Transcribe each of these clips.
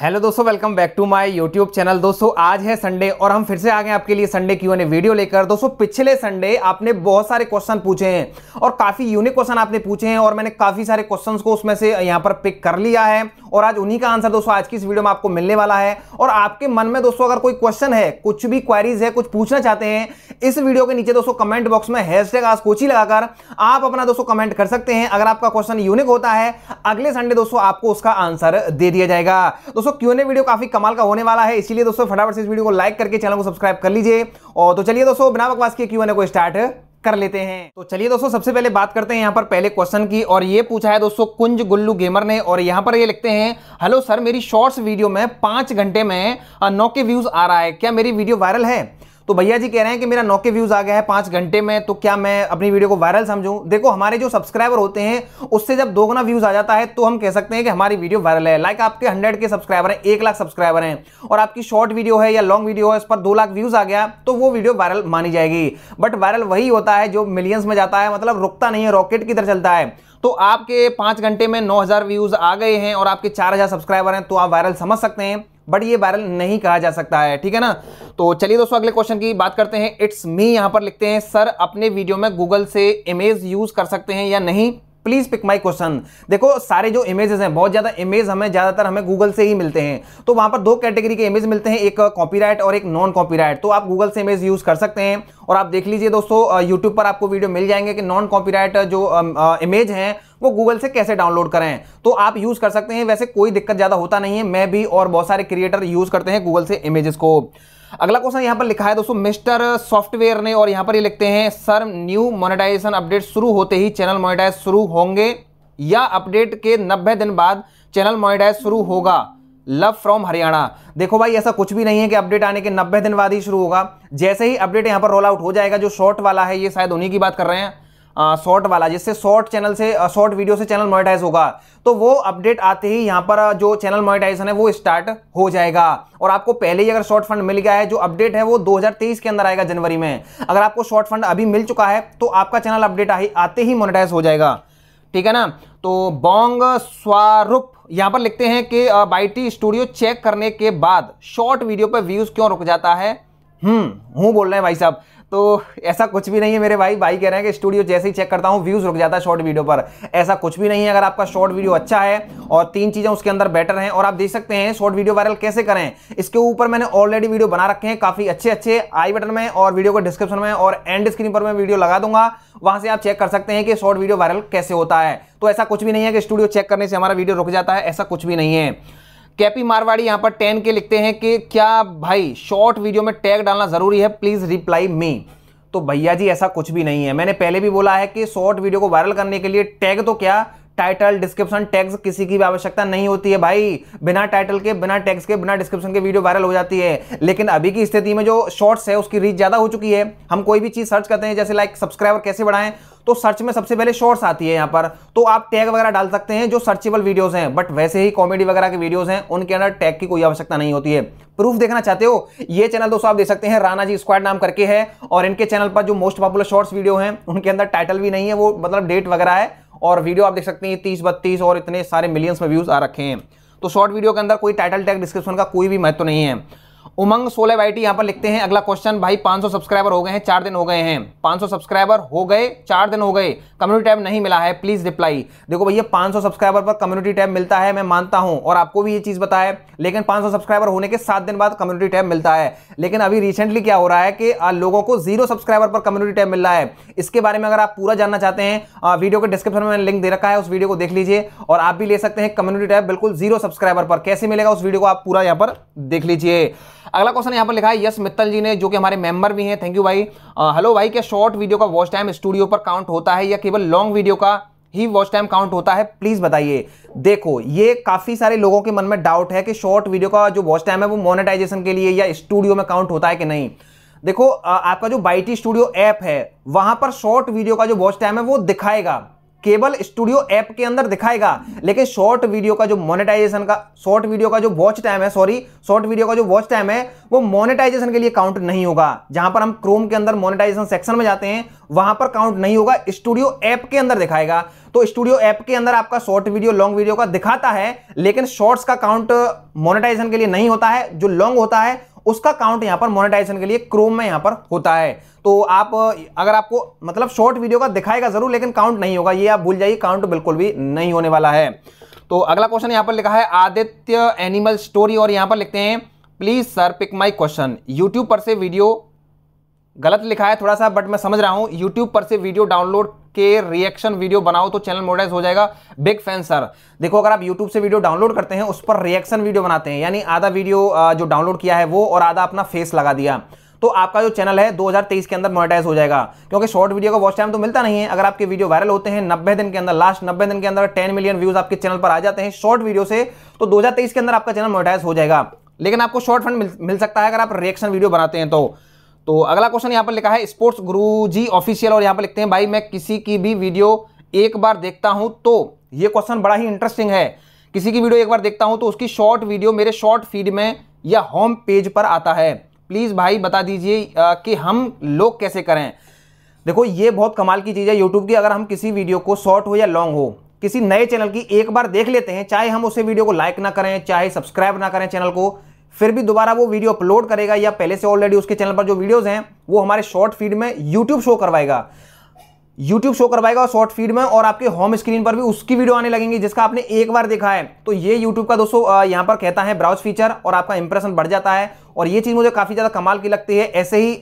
hello दोस्तों welcome back to my YouTube channel दोस्तों आज है संडे और हम फिर से आ गए आपके लिए संडे की एन वीडियो लेकर दोस्तों पिछले संडे आपने बहुत सारे क्वेश्चन पूछे हैं और काफ़ी यूनिक क्वेश्चन आपने पूछे हैं और मैंने काफ़ी सारे क्वेश्चंस को उसमें से यहाँ पर पिक कर लिया है और आज उन्हीं का आंसर दोस्तों आज की इस वीडियो में आपको मिलने वाला है और आपके मन में दोस्तों अगर कोई क्वेश्चन है कुछ भी क्वारीज है कुछ पूछना चाहते हैं इस वीडियो के नीचे दोस्तों कमेंट बॉक्स में हैश आज कोची लगाकर आप अपना दोस्तों कमेंट कर सकते हैं अगर आपका क्वेश्चन यूनिक होता है अगले संडे दोस्तों आपको उसका आंसर दे दिया जाएगा दोस्तों क्यों वीडियो काफी कमाल का होने वाला है इसलिए दोस्तों फटाफट से इस वीडियो को लाइक करके चैनल को सब्सक्राइब कर लीजिए और तो चलिए दोस्तों बिना बकवास के क्यों को स्टार्ट कर लेते हैं तो चलिए दोस्तों सबसे पहले बात करते हैं यहाँ पर पहले क्वेश्चन की और ये पूछा है दोस्तों कुंज गुल्लू गेमर ने और यहाँ पर ये लिखते हैं हेलो सर मेरी शॉर्ट्स वीडियो में पांच घंटे में नौ के व्यूज आ रहा है क्या मेरी वीडियो वायरल है तो भैया जी कह रहे हैं कि मेरा नौ के व्यूज़ आ गया है पांच घंटे में तो क्या मैं अपनी वीडियो को वायरल समझू देखो हमारे जो सब्सक्राइबर होते हैं उससे जब दोगुना व्यूज़ आ जाता है तो हम कह सकते हैं कि हमारी वीडियो वायरल है लाइक आपके हंड्रेड के सब्सक्राइबर है एक लाख सब्सक्राइबर है और आपकी शॉर्ट वीडियो है या लॉन्ग वीडियो है इस पर दो लाख व्यूज़ आ गया तो वो वीडियो वायरल मानी जाएगी बट वायरल वही होता है जो मिलियंस में जाता है मतलब रुकता नहीं है रॉकेट की तरह चलता है तो आपके पांच घंटे में 9000 व्यूज़ आ गए हैं और आपके 4000 सब्सक्राइबर हैं तो आप वायरल समझ सकते हैं बट ये वायरल नहीं कहा जा सकता है ठीक है ना तो चलिए दोस्तों अगले क्वेश्चन की बात करते हैं इट्स मी यहां पर लिखते हैं सर अपने वीडियो में गूगल से इमेज यूज कर सकते हैं या नहीं प्लीज पिक माई क्वेश्चन देखो सारे जो इमेजेस हैं बहुत ज्यादा इमेज हमें ज्यादातर हमें गूगल से ही मिलते हैं तो वहां पर दो कैटेगरी के इमेज मिलते हैं एक कॉपीराइट और एक नॉन कॉपीराइट तो आप गूगल से इमेज यूज कर सकते हैं और आप देख लीजिए दोस्तों यूट्यूब पर आपको वीडियो मिल जाएंगे कि नॉन कॉपीराइट जो इमेज हैं वो गूगल से कैसे डाउनलोड करें तो आप यूज़ कर सकते हैं वैसे कोई दिक्कत ज़्यादा होता नहीं है मैं भी और बहुत सारे क्रिएटर यूज़ करते हैं गूगल से इमेजेस को अगला क्वेश्चन यहां पर लिखा है दोस्तों मिस्टर सॉफ्टवेयर ने और यहाँ पर ये लिखते हैं सर न्यू मोनेटाइजेशन अपडेट शुरू होते ही चैनल मोनेटाइज शुरू होंगे या अपडेट के 90 दिन बाद चैनल मोनेटाइज शुरू होगा लव फ्रॉम हरियाणा देखो भाई ऐसा कुछ भी नहीं है कि अपडेट आने के 90 दिन बाद ही शुरू होगा जैसे ही अपडेट यहां पर रोल आउट हो जाएगा जो शॉर्ट वाला है ये शायद उन्हीं की बात कर रहे हैं शॉर्ट वाला जिससे शॉर्ट चैनल से शॉर्ट वीडियो से चैनल मोनेटाइज होगा तो वो अपडेट आते ही यहाँ पर जो चैनल मोनेटाइजेशन है वो स्टार्ट हो जाएगा और आपको पहले ही अगर शॉर्ट फंड मिल गया है जो अपडेट है वो 2023 के अंदर आएगा जनवरी में अगर आपको शॉर्ट फंड अभी मिल चुका है तो आपका चैनल अपडेट आते ही मोनेटाइज हो जाएगा ठीक है ना तो बोंग स्वरूप यहाँ पर लिखते हैं कि बाईटी स्टूडियो चेक करने के बाद शॉर्ट वीडियो पर व्यूज क्यों रुक जाता है हम्म हूँ बोल रहे हैं भाई साहब तो ऐसा कुछ भी नहीं है मेरे भाई भाई कह रहे हैं कि स्टूडियो जैसे ही चेक करता हूँ व्यूज़ रुक जाता है शॉर्ट वीडियो पर ऐसा कुछ भी नहीं है अगर आपका शॉर्ट वीडियो अच्छा है और तीन चीज़ें उसके अंदर बेटर हैं और आप देख सकते हैं शॉर्ट वीडियो वायरल कैसे करें इसके ऊपर मैंने ऑलरेडी वीडियो बना रखे हैं काफ़ी अच्छे अच्छे आई बटन में और वीडियो को डिस्क्रिप्शन में और एंड स्क्रीन पर मैं वीडियो लगा दूंगा वहां से आप चेक कर सकते हैं कि शॉर्ट वीडियो वायरल कैसे होता है तो ऐसा कुछ भी नहीं है कि स्टूडियो चेक करने से हमारा वीडियो रुक जाता है ऐसा कुछ भी नहीं है कैपी मारवाड़ी यहां पर टेन के लिखते हैं कि क्या भाई शॉर्ट वीडियो में टैग डालना जरूरी है प्लीज रिप्लाई मी तो भैया जी ऐसा कुछ भी नहीं है मैंने पहले भी बोला है कि शॉर्ट वीडियो को वायरल करने के लिए टैग तो क्या टाइटल डिस्क्रिप्शन टैग्स किसी की भी आवश्यकता नहीं होती है भाई बिना टाइटल के बिना टैग्स के बिना डिस्क्रिप्शन के वीडियो वायरल हो जाती है लेकिन अभी की स्थिति में जो शॉर्ट्स है उसकी रीच ज़्यादा हो चुकी है हम कोई भी चीज़ सर्च करते हैं जैसे लाइक सब्सक्राइबर कैसे बढ़ाएं तो सर्च में सबसे पहले शॉर्ट्स आती है यहाँ पर तो आप टैग वगैरह डाल सकते हैं जो सर्चेबल वीडियोस हैं बट वैसे ही कॉमेडी वगैरह के वीडियोस हैं उनके अंदर टैग की कोई आवश्यकता नहीं होती है प्रूफ देखना चाहते हो ये चैनल दोस्तों आप देख सकते हैं राना जी स्क्वाड नाम करके है और इनके चैनल पर जो मोस्ट पॉपुलर शॉर्ट्स वीडियो हैं उनके अंदर टाइटल भी नहीं है वो मतलब डेट वगैरह है और वीडियो आप देख सकते हैं तीस बत्तीस और इतने सारे मिलियंस में व्यूज़ आ रखे हैं तो शॉर्ट वीडियो के अंदर कोई टाइटल टैग डिस्क्रिप्शन का कोई भी महत्व नहीं है उमंग सोले वाइटी यहां यहाँ पर लिखते हैं अगला क्वेश्चन भाई 500 सब्सक्राइबर हो गए हैं चार दिन हो गए हैं 500 सब्सक्राइबर हो गए चार दिन हो गए कम्युनिटी टैब नहीं मिला है प्लीज़ रिप्लाई देखो भैया 500 सब्सक्राइबर पर कम्युनिटी टैब मिलता है मैं मानता हूं और आपको भी ये चीज़ बताया लेकिन पांच सब्सक्राइबर होने के सात दिन बाद कम्युनिटी टैब मिलता है लेकिन अभी रिसेंटली क्या हो रहा है कि लोगों को जीरो सब्सक्राइबर पर कम्युनिटी टैब मिल रहा है इसके बारे में अगर आप पूरा जानना चाहते हैं वीडियो के डिस्क्रिप्शन में लिंक दे रखा है उस वीडियो को देख लीजिए और आप भी ले सकते हैं कम्युनिटी टैब बिल्कुल जीरो सब्सक्राइबर पर कैसे मिलेगा उस वीडियो को आप पूरा यहाँ पर देख लीजिए अगला क्वेश्चन यहाँ पर लिखा है यस मित्तल जी ने जो कि हमारे मेंबर भी हैं थैंक यू भाई हेलो भाई क्या शॉर्ट वीडियो का वॉच टाइम स्टूडियो पर काउंट होता है या केवल लॉन्ग वीडियो का ही वॉच टाइम काउंट होता है प्लीज बताइए देखो ये काफी सारे लोगों के मन में डाउट है कि शॉर्ट वीडियो का जो वॉच टाइम है वो मोनेटाइजेशन के लिए या स्टूडियो में काउंट होता है कि नहीं देखो आपका जो बाइटी स्टूडियो ऐप है वहां पर शॉर्ट वीडियो का जो वॉच टाइम है वो दिखाएगा केबल स्टूडियो ऐप के अंदर दिखाएगा लेकिन शॉर्ट वीडियो का जो मोनेटाइजेशन का शॉर्ट वीडियो का जो वॉच टाइम है सॉरी शॉर्ट वीडियो का जो वॉच टाइम है वो मोनेटाइजेशन के लिए काउंट नहीं होगा जहां पर हम क्रोम के अंदर मोनेटाइजेशन सेक्शन में जाते हैं वहां पर काउंट नहीं होगा स्टूडियो ऐप के अंदर दिखाएगा तो स्टूडियो ऐप के अंदर आपका शॉर्ट वीडियो लॉन्ग वीडियो का दिखाता है लेकिन शॉर्ट्स का काउंट मोनेटाइजेशन के लिए नहीं होता है जो लॉन्ग होता है उसका काउंट यहां पर मोनेटाइजेशन के लिए क्रोम में यहां पर होता है तो आप अगर आपको मतलब शॉर्ट वीडियो का दिखाएगा जरूर लेकिन काउंट नहीं होगा ये आप भूल जाइए काउंट बिल्कुल भी नहीं होने वाला है तो अगला क्वेश्चन यहां पर लिखा है आदित्य एनिमल स्टोरी और यहां पर लिखते हैं please sir pick my question YouTube पर से वीडियो गलत लिखा है थोड़ा सा बट मैं समझ रहा हूँ यूट्यूब पर से वीडियो डाउनलोड के रिएक्शन वीडियो बनाओ तो चैनल मोडाइज हो जाएगा बिग फैन सर देखो अगर आप यूट्यूब से वीडियो डाउनलोड करते हैं उस पर रिएक्शन वीडियो बनाते हैं यानी आधा वीडियो जो डाउनलोड किया है वो और आधा अपना फेस लगा दिया तो आपका जो चैनल है 2023 के अंदर मोनेटाइज हो जाएगा क्योंकि शॉर्ट वीडियो का वॉच टाइम तो मिलता नहीं है अगर आपके वीडियो वायरल होते हैं 90 दिन के अंदर लास्ट 90 दिन के अंदर 10 मिलियन व्यूज आपके चैनल पर आ जाते हैं शॉर्ट वीडियो से तो 2023 के अंदर आपका चैनल मोनेटाइज हो जाएगा लेकिन आपको शॉर्ट फंड मिल, मिल सकता है अगर आप रिएक्शन वीडियो बनाते हैं तो तो अगला क्वेश्चन यहाँ पर लिखा है स्पोर्ट्स गुरु जी ऑफिशियल और यहाँ पर लिखते हैं भाई मैं किसी की भी वीडियो एक बार देखता हूँ तो ये क्वेश्चन बड़ा ही इंटरेस्टिंग है किसी की वीडियो एक बार देखता हूँ तो उसकी शॉर्ट वीडियो मेरे शॉर्ट फीड में या होम पेज पर आता है प्लीज़ भाई बता दीजिए कि हम लोग कैसे करें देखो ये बहुत कमाल की चीज़ है यूट्यूब की अगर हम किसी वीडियो को शॉर्ट हो या लॉन्ग हो किसी नए चैनल की एक बार देख लेते हैं चाहे हम उसे वीडियो को लाइक ना करें चाहे सब्सक्राइब ना करें चैनल को फिर भी दोबारा वो वीडियो अपलोड करेगा या पहले से ऑलरेडी उसके चैनल पर जो वीडियोज़ हैं वो हमारे शॉर्ट फीड में यूट्यूब शो करवाएगा यूट्यूब शो करवाएगा और शॉर्ट फीड में और आपके होम स्क्रीन पर भी उसकी वीडियो आने लगेंगी जिसका आपने एक बार देखा है तो ये यूट्यूब का दोस्तों यहाँ पर कहता है ब्राउज फीचर और आपका इंप्रेशन बढ़ जाता है और ये चीज़ मुझे काफ़ी ज़्यादा कमाल की लगती है ऐसे ही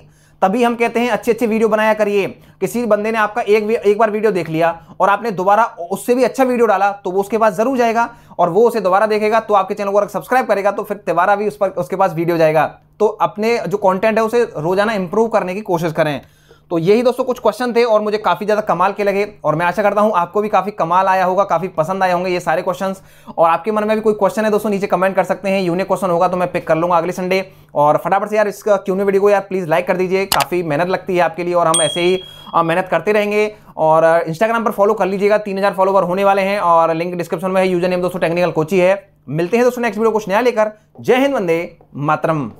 तभी हम कहते हैं अच्छे अच्छी वीडियो बनाया करिए किसी बंदे ने आपका एक एक बार वीडियो देख लिया और आपने दोबारा उससे भी अच्छा वीडियो डाला तो वो उसके पास जरूर जाएगा और वो उसे दोबारा देखेगा तो आपके चैनल को अगर सब्सक्राइब करेगा तो फिर दोबारा भी उस पर उसके पास वीडियो जाएगा तो अपने जो कॉन्टेंट है उसे रोजाना इंप्रूव करने की कोशिश करें तो यही दोस्तों कुछ क्वेश्चन थे और मुझे काफ़ी ज़्यादा कमाल के लगे और मैं आशा करता हूं आपको भी काफ़ी कमाल आया होगा काफ़ी पसंद आए होंगे ये सारे क्वेश्चन और आपके मन में भी कोई क्वेश्चन है दोस्तों नीचे कमेंट कर सकते हैं यूनिक क्वेश्चन होगा तो मैं पिक कर लूंगा अगले संडे और फटाफट से यार इसका क्यों वीडियो को यार प्लीज़ लाइक कर दीजिए काफ़ी मेहनत लगती है आपके लिए और हम ऐसे ही मेहनत करते रहेंगे और इंस्टाग्राम पर फॉलो कर लीजिएगा तीन हज़ार फॉलोवर होने वाले हैं और लिंक डिस्क्रिप्शन में है यूजर नेम दोस्तों टेक्निकल कोची है मिलते हैं दोस्तों नेक्स्ट वीडियो कुछ नया लेकर जय हिंद वंदे मातरम